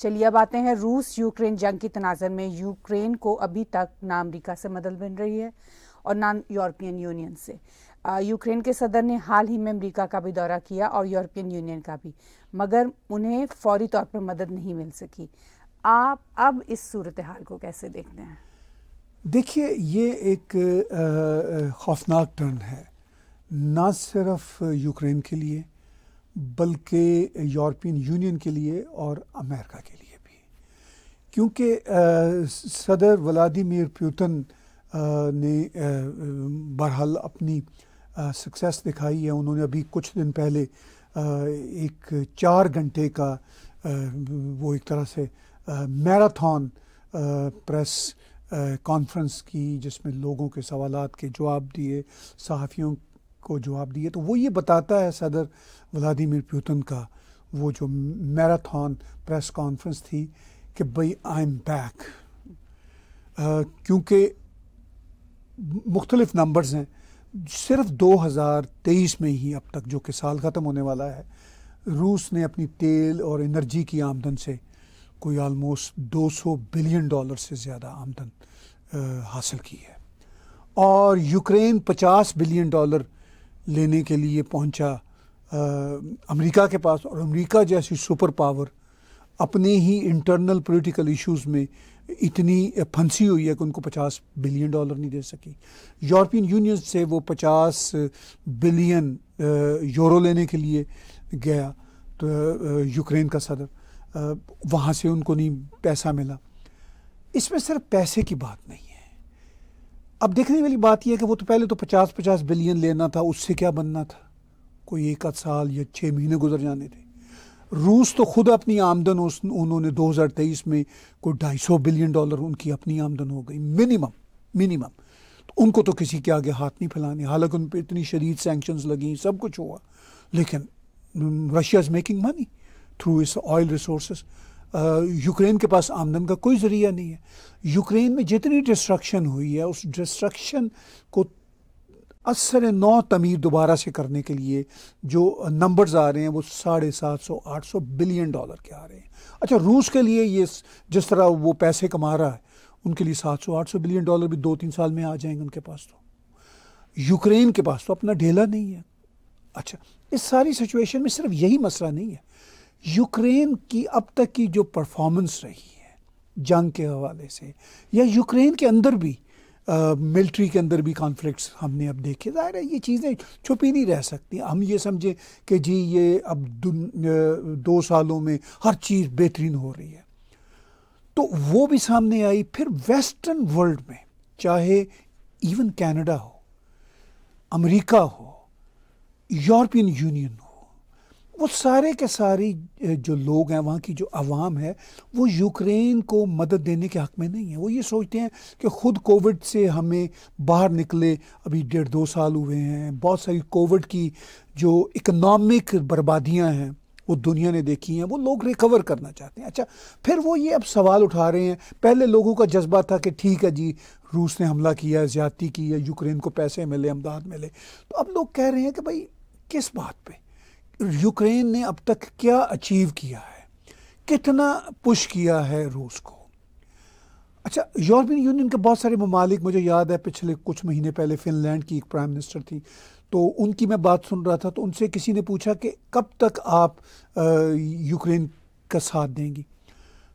चलिए अब आते हैं रूस यूक्रेन जंग की तनाजर में यूक्रेन को अभी तक ना अमरीका से मदद मिल रही है और ना यूरोपियन यूनियन से यूक्रेन के सदर ने हाल ही में अमरीका का भी दौरा किया और यूरोपियन यूनियन का भी मगर उन्हें फौरी तौर पर मदद नहीं मिल सकी आप अब इस सूरत हाल को कैसे देखते हैं देखिए ये एक खौफनाक टर्न है ना सिर्फ यूक्रेन के लिए बल्कि यूरोपियन यूनियन के लिए और अमेरिका के लिए भी क्योंकि सदर व्लादिमीर प्यूतन ने बहरहाल अपनी सक्सेस दिखाई है उन्होंने अभी कुछ दिन पहले एक चार घंटे का वो एक तरह से मैराथन प्रेस कॉन्फ्रेंस की जिसमें लोगों के सवालात के जवाब दिए सहाफ़ियों को जवाब दिए तो वो ये बताता है सदर व्लादिमिर पुतिन का वो जो मैराथन प्रेस कॉन्फ्रेंस थी कि भाई आई एम बैक क्योंकि मुख्तलिफ नंबर्स हैं सिर्फ 2023 में ही अब तक जो कि साल ख़त्म होने वाला है रूस ने अपनी तेल और एनर्जी की आमदन से कोई आलमोस्ट 200 बिलियन डॉलर से ज़्यादा आमदन हासिल की है और यूक्रेन 50 बिलियन डॉलर लेने के लिए पहुंचा अमेरिका के पास और अमेरिका जैसी सुपर पावर अपने ही इंटरनल पॉलिटिकल इश्यूज में इतनी फंसी हुई है कि उनको 50 बिलियन डॉलर नहीं दे सकी यूरोपियन यूनियन से वो 50 बिलियन यूरो लेने के लिए गया तो यूक्रेन का सदर वहाँ से उनको नहीं पैसा मिला इसमें सिर्फ पैसे की बात नहीं अब देखने वाली बात यह है कि वो तो पहले तो पचास पचास बिलियन लेना था उससे क्या बनना था कोई एक आध साल या छः महीने गुजर जाने थे रूस तो खुद अपनी आमदन उन्होंने 2023 में कोई ढाई सौ बिलियन डॉलर उनकी अपनी आमदन हो गई मिनिमम मिनिमम तो उनको तो किसी के आगे हाथ नहीं फैलाने हालांकि उन पर इतनी शरीद सेंक्शन लगी सब कुछ हुआ लेकिन Russia is making money through इस ऑयल रिसोर्स यूक्रेन के पास आमदन का कोई ज़रिया नहीं है यूक्रेन में जितनी डिस्ट्रक्शन हुई है उस डिस्ट्रक्शन को असर नौ तमीर दोबारा से करने के लिए जो नंबर्स आ रहे हैं वो साढ़े सात सौ आठ सौ बिलियन डॉलर के आ रहे हैं अच्छा रूस के लिए ये जिस तरह वो पैसे कमा रहा है उनके लिए सात सौ आठ सौ बिलियन डॉलर भी दो तीन साल में आ जाएंगे उनके पास तो यूक्रेन के पास तो अपना ढेला नहीं है अच्छा इस सारी सिचुएशन में सिर्फ यही मसला नहीं है यूक्रेन की अब तक की जो परफॉर्मेंस रही है जंग के हवाले से या यूक्रेन के अंदर भी मिलिट्री के अंदर भी कॉन्फ्लिक्ट्स हमने अब देखे ज़ाहिर है ये चीज़ें छुपी नहीं रह सकती हम ये समझें कि जी ये अब दो सालों में हर चीज़ बेहतरीन हो रही है तो वो भी सामने आई फिर वेस्टर्न वर्ल्ड में चाहे इवन कनाडा हो अमेरिका हो यूरोपियन यूनियन हो वो सारे के सारे जो लोग हैं वहाँ की जो आवाम है वो यूक्रेन को मदद देने के हक़ में नहीं है वो ये सोचते हैं कि ख़ुद कोविड से हमें बाहर निकले अभी डेढ़ दो साल हुए हैं बहुत सारी कोविड की जो इकनॉमिक बर्बादियाँ हैं वो दुनिया ने देखी हैं वो लोग रिकवर करना चाहते हैं अच्छा फिर वो ये अब सवाल उठा रहे हैं पहले लोगों का जज्बा था कि ठीक है जी रूस ने हमला किया ज्यादती की है यूक्रेन को पैसे मिले अमदाद मिले तो अब लोग कह रहे हैं कि भाई किस बात पर यूक्रेन ने अब तक क्या अचीव किया है कितना पुश किया है रूस को अच्छा यूरोपियन यूनियन के बहुत सारे ममालिक मुझे याद है पिछले कुछ महीने पहले फिनलैंड की एक प्राइम मिनिस्टर थी तो उनकी मैं बात सुन रहा था तो उनसे किसी ने पूछा कि कब तक आप यूक्रेन का साथ देंगी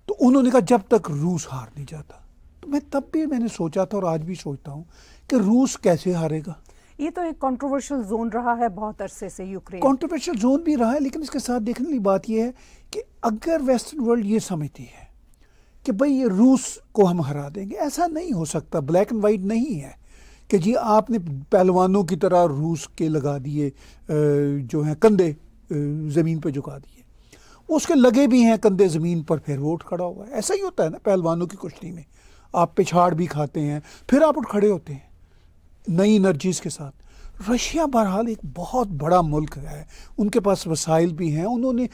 तो उन्होंने कहा जब तक रूस हार नहीं जाता तो मैं तब भी मैंने सोचा था और आज भी सोचता हूँ कि रूस कैसे हारेगा ये तो एक कंट्रोवर्शियल जोन रहा है बहुत अरसे से यूक्रेन कंट्रोवर्शियल जोन भी रहा है लेकिन इसके साथ देखने वाली बात यह है कि अगर वेस्टर्न वर्ल्ड ये समझती है कि भाई ये रूस को हम हरा देंगे ऐसा नहीं हो सकता ब्लैक एंड वाइट नहीं है कि जी आपने पहलवानों की तरह रूस के लगा दिए जो हैं कंधे ज़मीन पर झुका दिए उसके लगे भी हैं कंधे ज़मीन पर फिर वो उठ खड़ा हुआ है ऐसा ही होता है ना पहलवानों की कुश्ती में आप पिछाड़ भी खाते हैं फिर आप उठ खड़े होते हैं नई एनर्जीज़ के साथ रशिया बहरहाल एक बहुत बड़ा मुल्क है उनके पास वसाइल भी हैं उन्होंने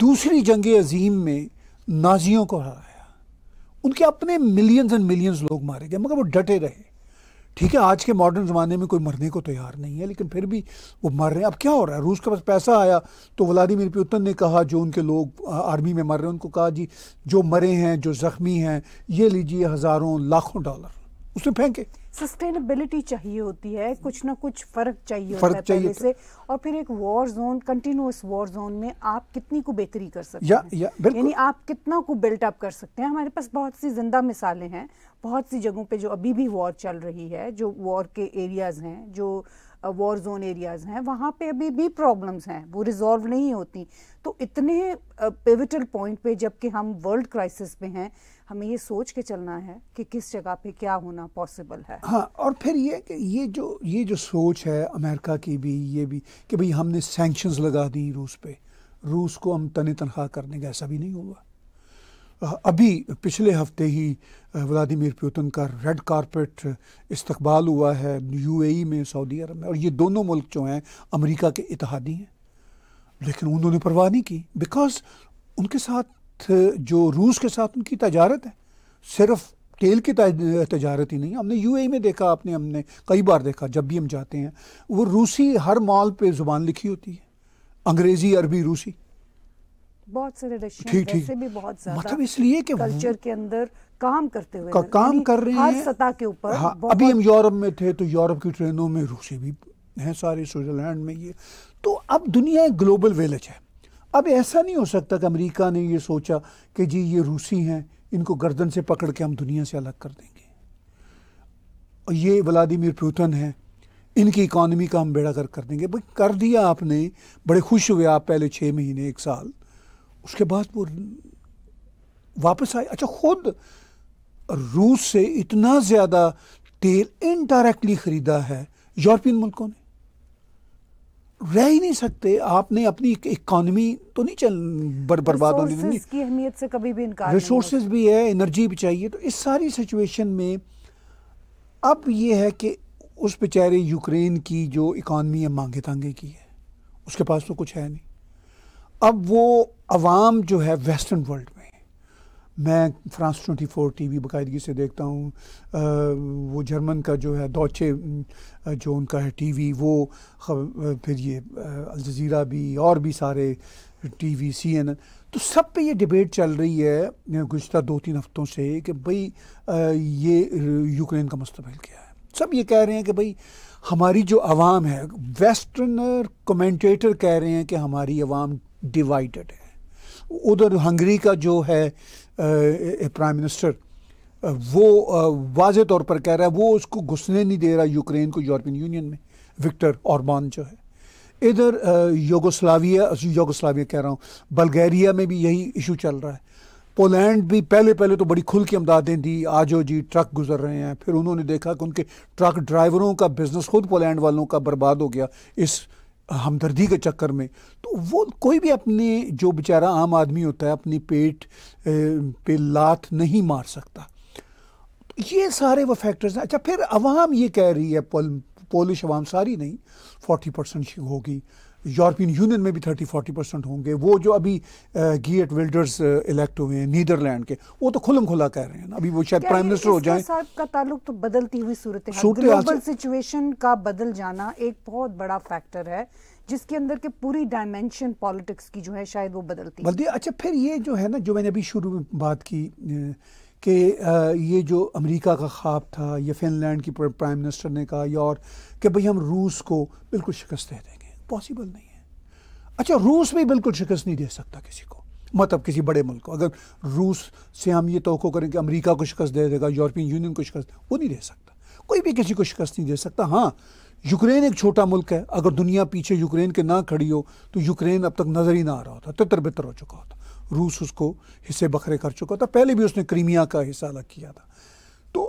दूसरी जंग अजीम में नाजियों को हराया उनके अपने मिलियंस एंड मिलियंस लोग मारे गए मगर वो डटे रहे ठीक है आज के मॉडर्न ज़माने में कोई मरने को तैयार नहीं है लेकिन फिर भी वो मर रहे हैं अब क्या हो रहा है रूस के पास पैसा आया तो व्लादिमिर पुतिन ने कहा जो उनके लोग आर्मी में मर रहे हैं उनको कहा जी जो मरे हैं जो ज़ख्मी हैं ये लीजिए हज़ारों लाखों डॉलर उसमें फेंके सस्टेनेबिलिटी चाहिए होती है कुछ ना कुछ फर्क चाहिए फर्क होता चाहिए से और फिर एक war zone continuous war zone में आप कितनी को बेहतरी कर सकते या, हैं यानी आप कितना को बिल्ट अप कर सकते हैं हमारे पास बहुत सी जिंदा मिसालें हैं बहुत सी जगहों पे जो अभी भी वॉर चल रही है जो वॉर के एरियाज हैं जो वॉर जोन एरियाज़ हैं वहाँ पे अभी भी प्रॉब्लम्स हैं वो रिजॉल्व नहीं होती तो इतने पिविटल पॉइंट पे जबकि हम वर्ल्ड क्राइसिस पे हैं हमें ये सोच के चलना है कि किस जगह पे क्या होना पॉसिबल है हाँ और फिर ये कि ये जो ये जो सोच है अमेरिका की भी ये भी कि भाई हमने सैंक्शंस लगा दी रूस पे रूस को हम तने तनख्वाह करने का ऐसा भी नहीं हुआ अभी पिछले हफ्ते ही व्लादिमीर पुतिन का रेड कारपेट इस्तकबाल हुआ है यूएई में सऊदी अरब में और ये दोनों मुल्क जो हैं अमेरिका के इतिहादी हैं लेकिन उन्होंने परवाह नहीं की बिकॉज उनके साथ जो रूस के साथ उनकी तजारत है सिर्फ तेल की तजारत ही नहीं हमने यूएई में देखा आपने हमने कई बार देखा जब भी हम जाते हैं वो रूसी हर मॉल पे ज़ुबान लिखी होती है अंग्रेज़ी अरबी रूसी बहुत सारे रशियन वैसे भी बहुत ज्यादा मतलब इसलिए कि कल्चर के अंदर काम करते हुए का, काम कर रहे हैं सतह के ऊपर हाँ, अभी हम यूरोप में थे तो यूरोप की ट्रेनों में रूसी भी हैं सारे स्विट्जरलैंड में ये तो अब दुनिया एक ग्लोबल विलेज है अब ऐसा नहीं हो सकता कि अमेरिका ने ये सोचा कि जी ये रूसी हैं इनको गर्दन से पकड़ के हम दुनिया से अलग कर देंगे और ये व्लादिमिर पुतिन हैं इनकी इकॉनमी का हम बेड़ा कर कर देंगे भाई कर दिया आपने बड़े खुश हुए आप पहले छः महीने एक साल उसके बाद वो वापस आए अच्छा खुद रूस से इतना ज़्यादा तेल इनडायरेक्टली ख़रीदा है यूरोपियन मुल्कों ने रह ही नहीं सकते आपने अपनी इकॉनमी तो नहीं चल बर, बर्बाद होने देनी की अहमियत से कभी भी इनकार रिसोर्सेज भी है एनर्जी भी चाहिए तो इस सारी सिचुएशन में अब ये है कि उस बेचारे यूक्रेन की जो इकॉनमी है मांगे तांगे की है उसके पास तो कुछ है नहीं अब वो आवाम जो है वेस्टर्न वर्ल्ड में मैं फ्रांस 24 टीवी बाकायदगी से देखता हूँ वो जर्मन का जो है दौचे जो उनका है टीवी वो फिर ये अलजीरा भी और भी सारे टीवी सीएनएन तो सब पे ये डिबेट चल रही है गुज्तर दो तीन हफ्तों से कि भाई ये यूक्रेन का मुस्तबिल क्या है सब ये कह रहे हैं कि भाई हमारी जो आवाम है वेस्टर्नर कमेंटेटर कह रहे हैं कि हमारी आवाम डिवाइडेड है उधर हंगरी का जो है प्राइम मिनिस्टर वो वाज तौर पर कह रहा है वो उसको घुसने नहीं दे रहा यूक्रेन को यूरोपियन यूनियन में विक्टर औरबान जो है इधर योगोस्लाविया योगोस्लाविया कह रहा हूँ बल्गेरिया में भी यही इशू चल रहा है पोलैंड भी पहले पहले तो बड़ी खुल की अमदादें दी आज जी ट्रक गुजर रहे हैं फिर उन्होंने देखा कि उनके ट्रक ड्राइवरों का बिजनेस खुद पोलैंड वालों का बर्बाद हो गया इस हमदर्दी के चक्कर में तो वो कोई भी अपने जो बेचारा आम आदमी होता है अपनी पेट पे लात नहीं मार सकता तो ये सारे वो फैक्टर्स हैं अच्छा फिर आवाम ये कह रही है पोल, पोलिश आवाम सारी नहीं फोर्टी परसेंट होगी यूरोपियन यूनियन में भी थर्टी फोर्टी परसेंट होंगे वो जो अभी गियट विल्डर्स इलेक्ट हुए हैं नीदरलैंड के वो तो खुलम खुला कह रहे हैं अभी वो शायद प्राइम मिनिस्टर हो जाए साहब का ताल्लुक तो बदलती हुई सूरत ग्लोबल सिचुएशन का बदल जाना एक बहुत बड़ा फैक्टर है जिसके अंदर के पूरी डायमेंशन पॉलिटिक्स की जो है शायद वो बदलती बदलती अच्छा फिर ये जो है ना जो मैंने अभी शुरू में बात की कि ये जो अमेरिका का ख्वाब था या फिनलैंड की प्राइम मिनिस्टर ने कहा या और कि भाई हम रूस को बिल्कुल शिकस्त दे देंगे पॉसिबल नहीं है अच्छा रूस भी बिल्कुल शिकस्त नहीं दे सकता किसी को मतलब किसी बड़े मुल्क को अगर रूस से हम ये तो करें कि अमेरिका को शिकस्त दे देगा यूरोपियन यूनियन को शिकस्त वो नहीं दे सकता कोई भी किसी को शिकस्त नहीं दे सकता हाँ यूक्रेन एक छोटा मुल्क है अगर दुनिया पीछे यूक्रेन के ना खड़ी हो तो यूक्रेन अब तक नज़र ही ना आ रहा होता तितर बितर हो चुका होता रूस उसको हिस्से बखरे कर चुका था पहले भी उसने क्रीमिया का हिस्सा अलग किया था तो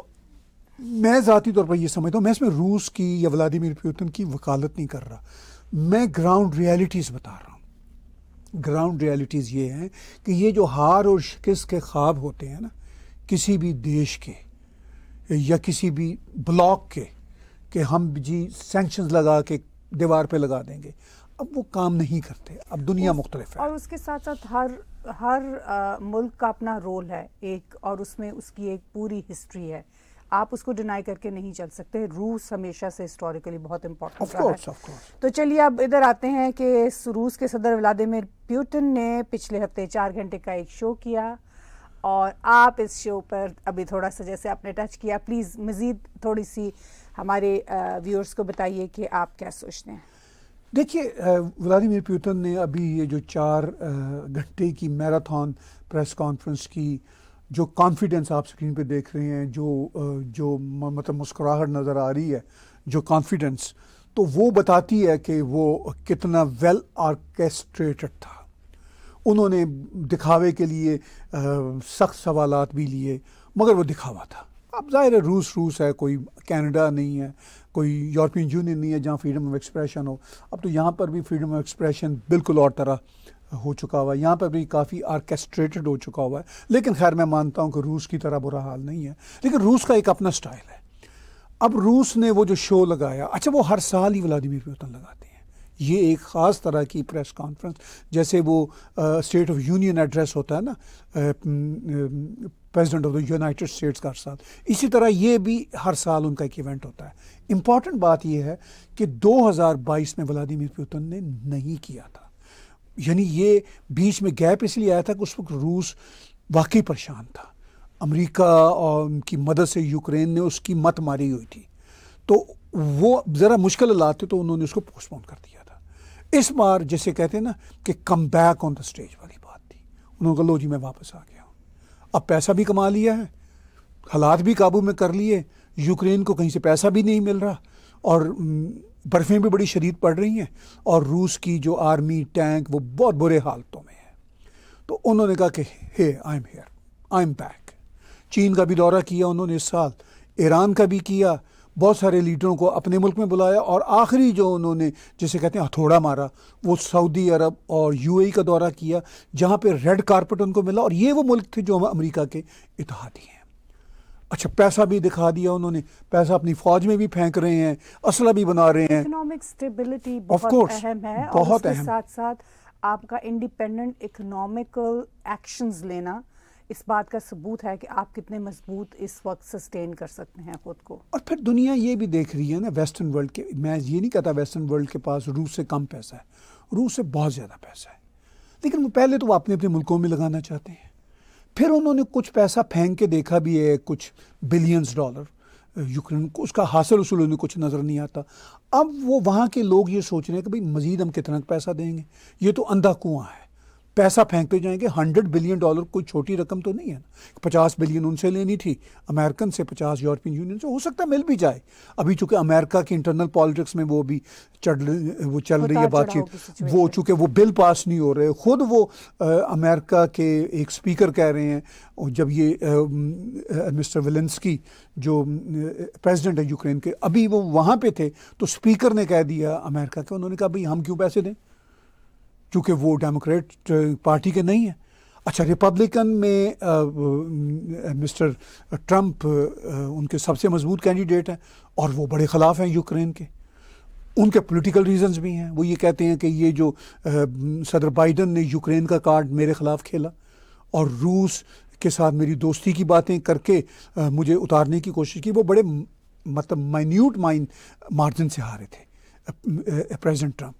मैं ज़ाती तौर पर यह समझता हूँ मैं इसमें रूस की या व्लादिमिर पुतिन की वकालत नहीं कर रहा मैं ग्राउंड रियलिटीज़ बता रहा हूँ ग्राउंड रियलिटीज़ ये हैं कि ये जो हार और शिकस्त के ख्वाब होते हैं ना किसी भी देश के या किसी भी ब्लॉक के कि हम जी सेंक्शन लगा के दीवार पे लगा देंगे अब वो काम नहीं करते अब दुनिया मुख्तलिफ है और उसके साथ साथ हर हर आ, मुल्क का अपना रोल है एक और उसमें उसकी एक पूरी हिस्ट्री है आप उसको डिनाई करके नहीं चल सकते रूस हमेशा से हिस्टोरिकली बहुत इम्पोर्टेंट रहा course, है तो चलिए अब इधर आते हैं कि रूस के सदर व्लादिमिर प्यूटिन ने पिछले हफ्ते चार घंटे का एक शो किया और आप इस शो पर अभी थोड़ा सा जैसे आपने टच किया प्लीज़ मज़ीद थोड़ी सी हमारे व्यूअर्स को बताइए कि आप क्या सोचते हैं देखिए व्लादिमिर पुतिन ने अभी ये जो चार घंटे की मैराथन प्रेस कॉन्फ्रेंस की जो कॉन्फिडेंस आप स्क्रीन पे देख रहे हैं जो जो मतलब मुस्कुराहट नज़र आ रही है जो कॉन्फिडेंस तो वो बताती है कि वो कितना वेल आर्केस्ट्रेटेड था उन्होंने दिखावे के लिए सख्त सवाल भी लिए मगर वो दिखावा था अब जाहिर है रूस रूस है कोई कनाडा नहीं है कोई यूरोपियन यूनियन नहीं है जहाँ फ्रीडम ऑफ एक्सप्रेशन हो अब तो यहाँ पर भी फ्रीडम ऑफ एक्सप्रेशन बिल्कुल और तरह हो चुका हुआ है यहाँ पर भी काफ़ी आर्केस्ट्रेटेड हो चुका हुआ है लेकिन खैर मैं मानता हूँ कि रूस की तरह बुरा हाल नहीं है लेकिन रूस का एक अपना स्टाइल है अब रूस ने वो जो शो लगाया अच्छा वो हर साल ही व्लादिमिर पुतिन लगाते हैं ये एक ख़ास तरह की प्रेस कॉन्फ्रेंस जैसे वो स्टेट ऑफ यूनियन एड्रेस होता है ना President of the United States का हर साल इसी तरह ये भी हर साल उनका एक इवेंट होता है इम्पॉर्टेंट बात यह है कि 2022 में व्लादिमिर पुतिन ने नहीं किया था यानी ये बीच में गैप इसलिए आया था कि उस वक्त रूस वाकई परेशान था अमेरिका और उनकी मदद से यूक्रेन ने उसकी मत मारी हुई थी तो वो ज़रा मुश्किल हालात थे तो उन्होंने उसको पोस्टपोन कर दिया था इस बार जैसे कहते हैं ना कि come back on the stage वाली बात थी उन्होंने कहा लो जी मैं वापस आ गया हूँ अब पैसा भी कमा लिया है हालात भी काबू में कर लिए यूक्रेन को कहीं से पैसा भी नहीं मिल रहा और बर्फ़ें भी बड़ी शदीद पड़ रही हैं और रूस की जो आर्मी टैंक वो बहुत बुरे हालतों में है तो उन्होंने कहा कि hey I am here I am back चीन का भी दौरा किया उन्होंने इस साल ईरान का भी किया बहुत सारे लीडरों को अपने मुल्क में बुलाया और आखिरी जो उन्होंने जिसे कहते हैं हथौड़ा मारा वो सऊदी अरब और यूएई का दौरा किया जहाँ पे रेड कारपेट उनको मिला और ये वो मुल्क थे जो अमेरिका के इतिहादी हैं अच्छा पैसा भी दिखा दिया उन्होंने पैसा अपनी फौज में भी फेंक रहे हैं असला भी बना रहे हैं इकोनॉमिक स्टेबिलिटी बहुत course, अहम है बहुत और अहम साथ साथ आपका इंडिपेंडेंट इकोनॉमिकल एक्शंस लेना इस बात का सबूत है कि आप कितने मजबूत इस वक्त सस्टेन कर सकते हैं खुद को और फिर दुनिया ये भी देख रही है ना वेस्टर्न वर्ल्ड के मैं ये नहीं कहता वेस्टर्न वर्ल्ड के पास रूस से कम पैसा है रूस से बहुत ज़्यादा पैसा है लेकिन वो पहले तो वो अपने अपने मुल्कों में लगाना चाहते हैं फिर उन्होंने कुछ पैसा फेंक के देखा भी है कुछ बिलियंस डॉलर यूक्रेन को उसका हासिल उसूल उन्हें कुछ नज़र नहीं आता अब वो वहाँ के लोग ये सोच रहे हैं कि भाई मज़ीद हम कितना पैसा देंगे ये तो अंधा कुआं है पैसा फेंकते जाएंगे हंड्रेड बिलियन डॉलर कोई छोटी रकम तो नहीं है ना पचास बिलियन उनसे लेनी थी अमेरिकन से पचास यूरोपियन यूनियन से हो सकता है मिल भी जाए अभी चूंकि अमेरिका की इंटरनल पॉलिटिक्स में वो भी चढ़ वो चल रही है बातचीत वो चूंकि वो बिल पास नहीं हो रहे खुद वो आ, अमेरिका के एक स्पीकर कह रहे हैं और जब ये मिस्टर विलेंसकी जो प्रेसिडेंट है यूक्रेन के अभी वो वहाँ पे थे तो स्पीकर ने कह दिया अमेरिका के उन्होंने कहा भाई हम क्यों पैसे दें चूंकि वो डेमोक्रेट पार्टी के नहीं है अच्छा रिपब्लिकन में आ, मिस्टर ट्रंप उनके सबसे मजबूत कैंडिडेट हैं और वो बड़े ख़िलाफ़ हैं यूक्रेन के उनके पॉलिटिकल रीजंस भी हैं वो ये कहते हैं कि ये जो आ, सदर बाइडन ने यूक्रेन का कार्ड मेरे ख़िलाफ़ खेला और रूस के साथ मेरी दोस्ती की बातें करके आ, मुझे उतारने की कोशिश की वो बड़े मतलब माइन्यूट माइन मार्जिन से हारे थे प्रेजिडेंट ट्रंप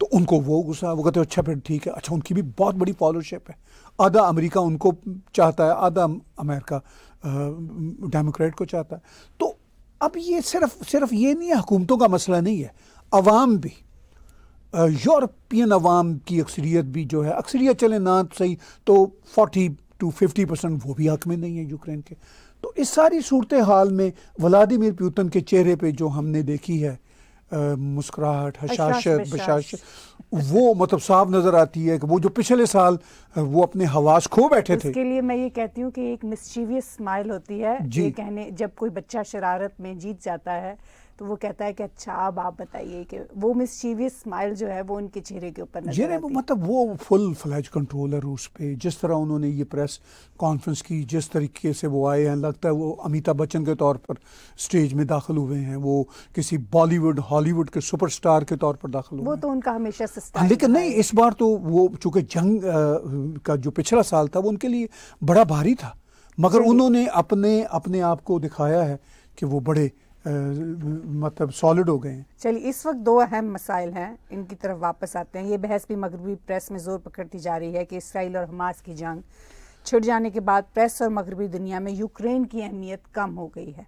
तो उनको वो गुस्सा वो कहते हो अच्छा फिर ठीक है अच्छा उनकी भी बहुत बड़ी फॉलोशिप है आधा अमेरिका उनको चाहता है आधा अमेरिका डेमोक्रेट को चाहता है तो अब ये सिर्फ सिर्फ ये नहीं है हुकूमतों का मसला नहीं है अवाम भी यूरोपियन अवाम की अक्सरियत भी जो है अक्सरियत चले ना तो सही तो फोर्टी टू फिफ्टी परसेंट वो भी हक में नहीं है यूक्रेन के तो इस सारी सूरत हाल में व्लादिमिर प्यूतन के चेहरे पे जो हमने देखी है मुस्कुराहट हशाशत बशाशत वो मतलब साफ नज़र आती है कि वो जो पिछले साल वो अपने हवास खो बैठे थे इसके लिए मैं ये कहती हूँ कि एक मिस्चीवियस स्माइल होती है जी कहने जब कोई बच्चा शरारत में जीत जाता है तो वो कहता है कि अच्छा अब आप बताइए कि वो मिसचीवियस स्माइल जो है वो उनके चेहरे के ऊपर नजर आती मतलब वो फुल फ्लैज कंट्रोलर उस पर जिस तरह उन्होंने ये प्रेस कॉन्फ्रेंस की जिस तरीके से वो आए हैं लगता है वो अमिताभ बच्चन के तौर पर स्टेज में दाखिल हुए हैं वो किसी बॉलीवुड हॉलीवुड के सुपरस्टार के तौर पर दाखिल हुए वो तो उनका हमेशा सिस्टम हाँ, लेकिन नहीं इस बार तो वो चूँकि जंग का जो पिछला साल था वो उनके लिए बड़ा भारी था मगर उन्होंने अपने अपने आप को दिखाया है कि वो बड़े मतलब सॉलिड हो गए हैं चलिए इस वक्त दो अहम मसाइल हैं इनकी तरफ वापस आते हैं ये बहस भी मगरबी प्रेस में जोर पकड़ती जा रही है कि इसराइल और हमास की जंग छिड़ जाने के बाद प्रेस और मगरबी दुनिया में यूक्रेन की अहमियत कम हो गई है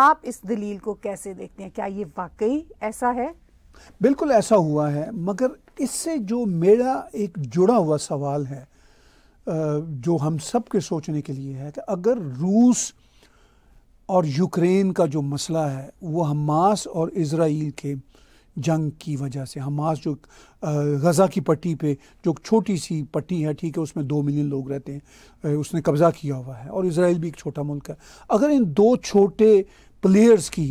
आप इस दलील को कैसे देखते हैं क्या ये वाकई ऐसा है बिल्कुल ऐसा हुआ है मगर इससे जो मेरा एक जुड़ा हुआ सवाल है जो हम सब के सोचने के लिए है कि अगर रूस और यूक्रेन का जो मसला है वो हमास और इसराइल के जंग की वजह से हमास जो गज़ा की पट्टी पे जो छोटी सी पट्टी है ठीक है उसमें दो मिलियन लोग रहते हैं उसने कब्ज़ा किया हुआ है और इसराइल भी एक छोटा मुल्क है अगर इन दो छोटे प्लेयर्स की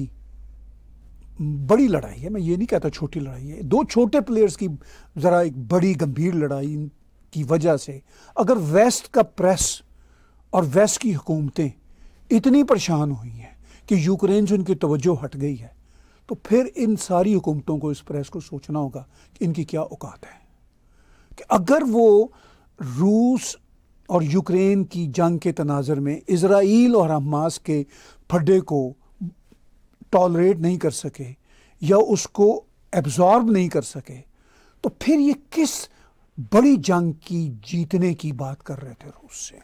बड़ी लड़ाई है मैं ये नहीं कहता छोटी लड़ाई है दो छोटे प्लेयर्स की ज़रा एक बड़ी गंभीर लड़ाई की वजह से अगर वेस्ट का प्रेस और वेस्ट की हुकूमतें इतनी परेशान हुई हैं कि यूक्रेन से उनकी तवज्जो हट गई है तो फिर इन सारी हुकूमतों को इस प्रेस को सोचना होगा कि इनकी क्या औकात है कि अगर वो रूस और यूक्रेन की जंग के तनाजर में इसराइल और हमास के फड्डे को टॉलरेट नहीं कर सके या उसको एब्जॉर्ब नहीं कर सके तो फिर ये किस बड़ी जंग की जीतने की बात कर रहे थे रूस से